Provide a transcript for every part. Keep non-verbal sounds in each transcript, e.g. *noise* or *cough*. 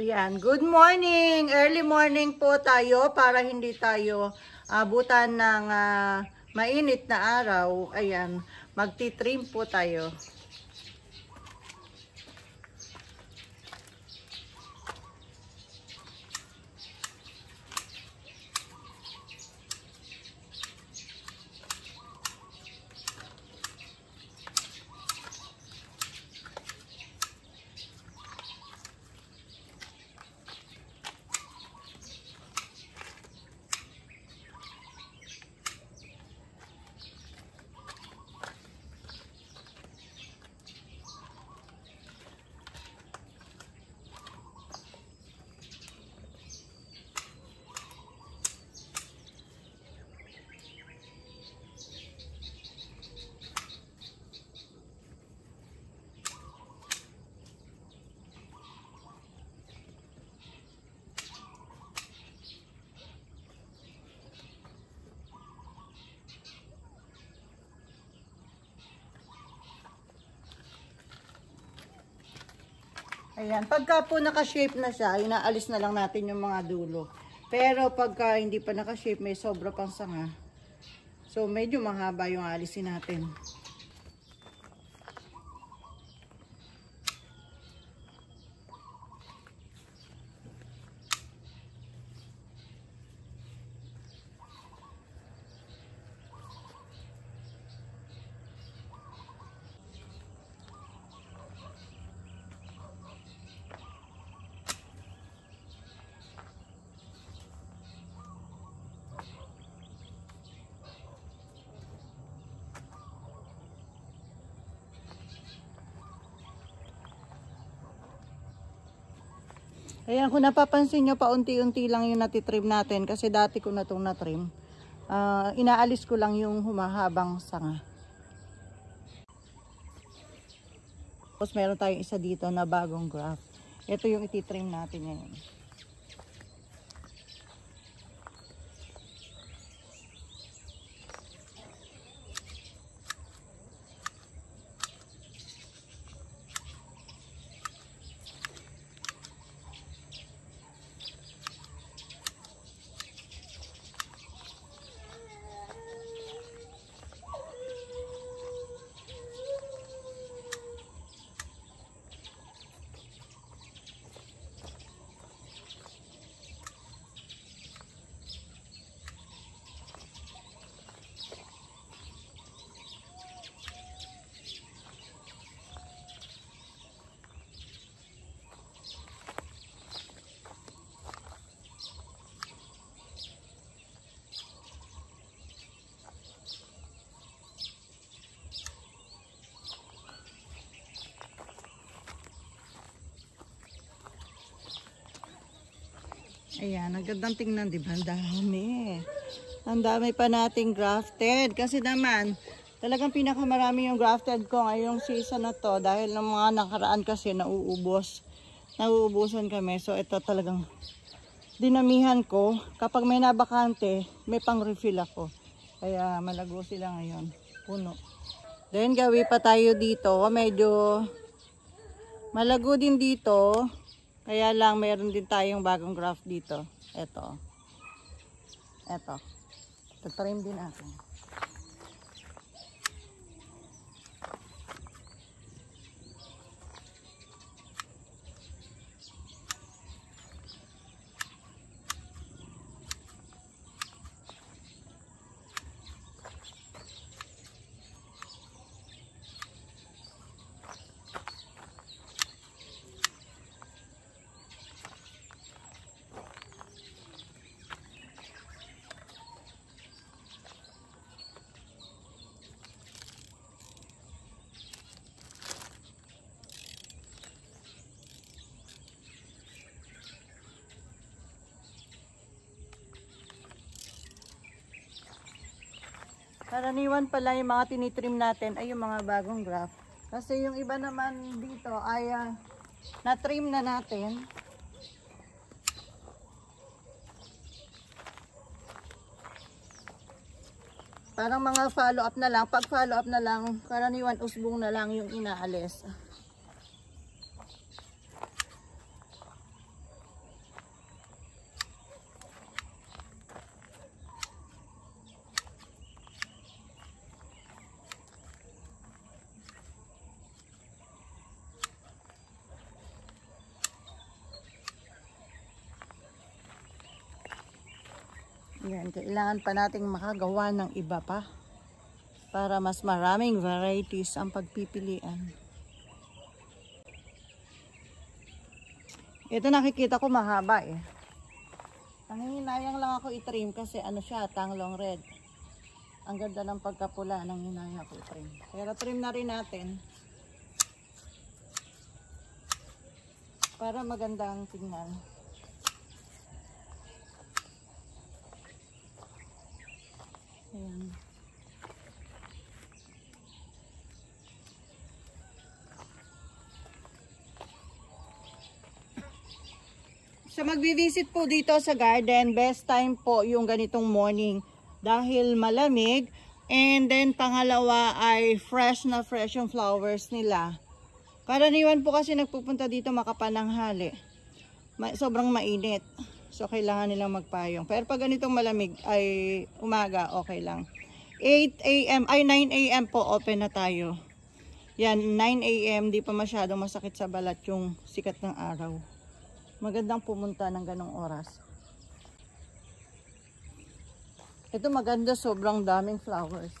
Ayan. Good morning! Early morning po tayo para hindi tayo abutan ng uh, mainit na araw. Ayan. Magti-trim po tayo. Ayan, pagka po naka-shape na siya, inaalis na lang natin yung mga dulo. Pero pagka hindi pa naka-shape, may sobra pang sanga. So medyo mahaba yung alisin natin. Ayan, kung napapansin nyo, paunti-unti lang yung natitrim natin kasi dati ko na itong natrim. Uh, inaalis ko lang yung humahabang sanga. Tapos meron tayong isa dito na bagong graph. Ito yung ititrim natin ngayon. Ayan, ang gandang tingnan, di ba? Ang dami. Ang dami pa nating grafted. Kasi naman, talagang pinakamarami yung grafted ko ngayong season na to. Dahil ng mga nakaraan kasi nauubos. Nauubusan kami. So, ito talagang dinamihan ko. Kapag may nabakante, may pang-refill ako. Kaya malago sila ngayon. Puno. Then, gawi pa tayo dito. Medyo malago din dito. Kaya lang mayroon din tayong bagong graph dito. Ito. Ito. Tatrim din ako. Karaniwan pala yung mga tinitrim natin ay yung mga bagong graft. Kasi yung iba naman dito ay uh, na-trim na natin. Parang mga follow up na lang. Pag follow up na lang, karaniwan usbong na lang yung inaalis. Yan, kailangan pa nating makagawa ng iba pa para mas maraming varieties ang pagpipilian. Ito nakikita ko mahaba eh. Nanginayang lang ako i-trim kasi ano siya, tanglong red. Ang ganda ng pagkapula ng hinaya ko i-trim. Pero trim na rin natin. Para maganda ang tingnan. Ayan. So magbi-visit po dito sa garden, best time po yung ganitong morning dahil malamig and then pangalawa ay fresh na fresh yung flowers nila. Karaniwan po kasi nagpupunta dito makapananghali. Sobrang mainit. So, kailangan nilang magpayong. Pero pag ganitong malamig ay umaga, okay lang. 8 a.m. ay 9 a.m. po open na tayo. Yan, 9 a.m. di pa masyadong masakit sa balat yung sikat ng araw. Magandang pumunta ng ganong oras. Ito maganda, sobrang daming flowers.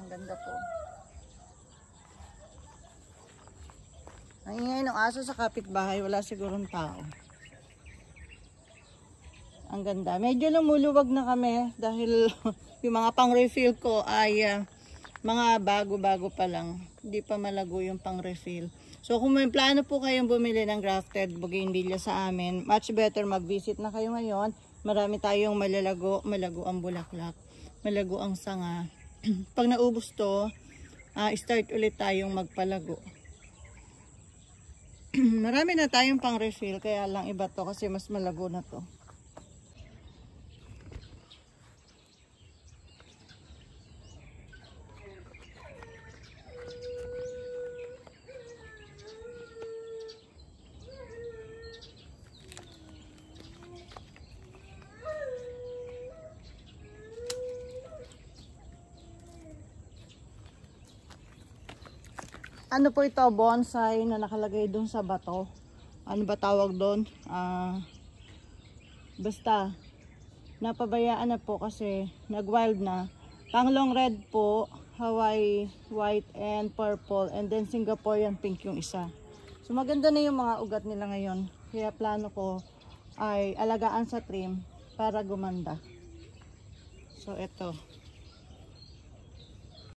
Ang ganda po. Ang ingay ng aso sa kapitbahay, wala sigurong tao. Ang ganda. Medyo lumuluwag na kami dahil *laughs* yung mga pang-refill ko ay uh, mga bago-bago pa lang. Hindi pa malago yung pang-refill. So kung may plano po kayong bumili ng grafted bougainvillea sa amin, much better mag-visit na kayo ngayon. Marami tayong malalago, malago ang bulaklak, malago ang sanga. *clears throat* Pag naubos to, uh, start ulit tayong magpalago. *clears throat* marami na tayong pang refill kaya lang iba to kasi mas malago na to ano po ito, bonsai na nakalagay doon sa bato. Ano ba tawag doon? Uh, ah, basta, napabayaan na po kasi nag-wild na. Panglong red po, Hawaii white and purple, and then Singaporean pink yung isa. So maganda na yung mga ugat nila ngayon. Kaya plano ko ay alagaan sa trim para gumanda. So ito.